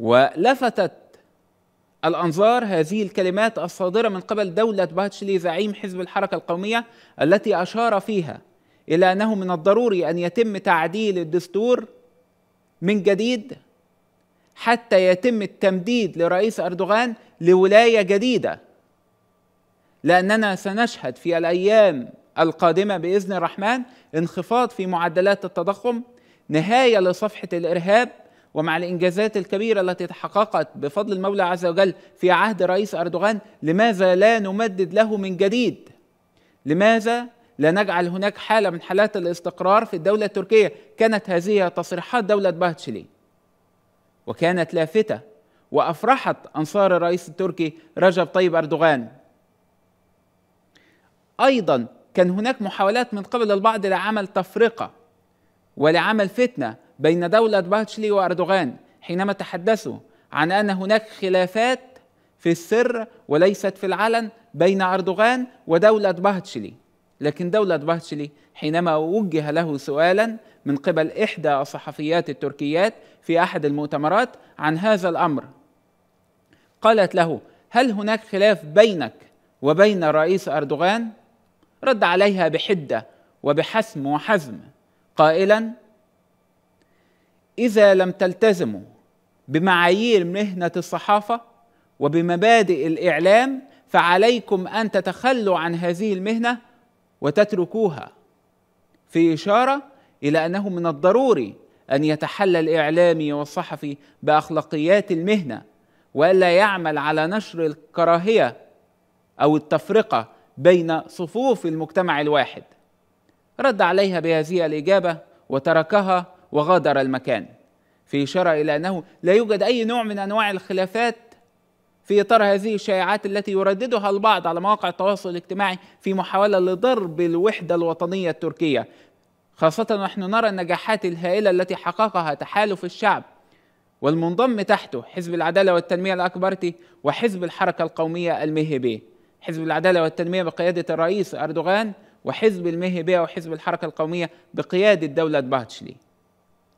ولفتت الأنظار هذه الكلمات الصادرة من قبل دولة باتشلي زعيم حزب الحركة القومية التي أشار فيها إلى أنه من الضروري أن يتم تعديل الدستور من جديد حتى يتم التمديد لرئيس أردوغان لولاية جديدة لأننا سنشهد في الأيام القادمة بإذن الرحمن انخفاض في معدلات التضخم نهاية لصفحة الإرهاب ومع الإنجازات الكبيرة التي تحققت بفضل المولى عز وجل في عهد رئيس أردوغان لماذا لا نمدد له من جديد لماذا لا نجعل هناك حالة من حالات الاستقرار في الدولة التركية كانت هذه تصريحات دولة باتشلي وكانت لافتة وأفرحت أنصار الرئيس التركي رجب طيب أردوغان أيضا كان هناك محاولات من قبل البعض لعمل تفرقة ولعمل فتنة بين دولة باتشلي وأردوغان حينما تحدثوا عن أن هناك خلافات في السر وليست في العلن بين أردوغان ودولة باتشلي لكن دولة باتشلي حينما وجه له سؤالا من قبل إحدى الصحفيات التركيات في أحد المؤتمرات عن هذا الأمر قالت له هل هناك خلاف بينك وبين الرئيس أردوغان؟ رد عليها بحدة وبحسم وحزم قائلا إذا لم تلتزموا بمعايير مهنة الصحافة وبمبادئ الإعلام فعليكم أن تتخلوا عن هذه المهنة وتتركوها في إشارة إلى أنه من الضروري أن يتحلى الإعلامي والصحفي بأخلاقيات المهنة وألا يعمل على نشر الكراهية أو التفرقة بين صفوف المجتمع الواحد رد عليها بهذه الإجابة وتركها وغادر المكان في إشارة إلى أنه لا يوجد أي نوع من أنواع الخلافات في إطار هذه الشائعات التي يرددها البعض على مواقع التواصل الاجتماعي في محاولة لضرب الوحدة الوطنية التركية خاصة ونحن نرى النجاحات الهائلة التي حققها تحالف الشعب والمنضم تحته حزب العدالة والتنمية الأكبرتي وحزب الحركة القومية المهبي حزب العدالة والتنمية بقيادة الرئيس أردوغان وحزب المهيبي وحزب الحركة القومية بقيادة دولة باتشلي